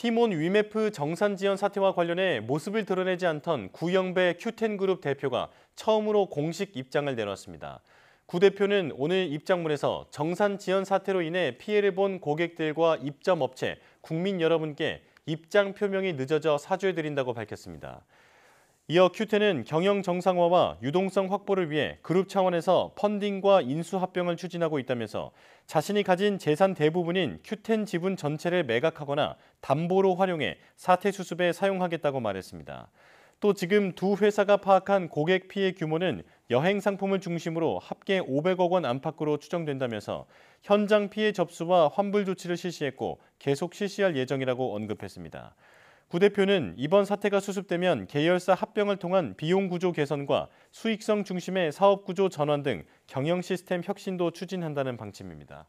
티몬 위메프 정산 지연 사태와 관련해 모습을 드러내지 않던 구영배 큐텐 그룹 대표가 처음으로 공식 입장을 내놨습니다. 구 대표는 오늘 입장문에서 정산 지연 사태로 인해 피해를 본 고객들과 입점 업체, 국민 여러분께 입장 표명이 늦어져 사죄드린다고 밝혔습니다. 이어 큐테는 경영 정상화와 유동성 확보를 위해 그룹 차원에서 펀딩과 인수 합병을 추진하고 있다면서 자신이 가진 재산 대부분인 큐텐 지분 전체를 매각하거나 담보로 활용해 사태 수습에 사용하겠다고 말했습니다. 또 지금 두 회사가 파악한 고객 피해 규모는 여행 상품을 중심으로 합계 500억 원 안팎으로 추정된다면서 현장 피해 접수와 환불 조치를 실시했고 계속 실시할 예정이라고 언급했습니다. 구 대표는 이번 사태가 수습되면 계열사 합병을 통한 비용 구조 개선과 수익성 중심의 사업 구조 전환 등 경영 시스템 혁신도 추진한다는 방침입니다.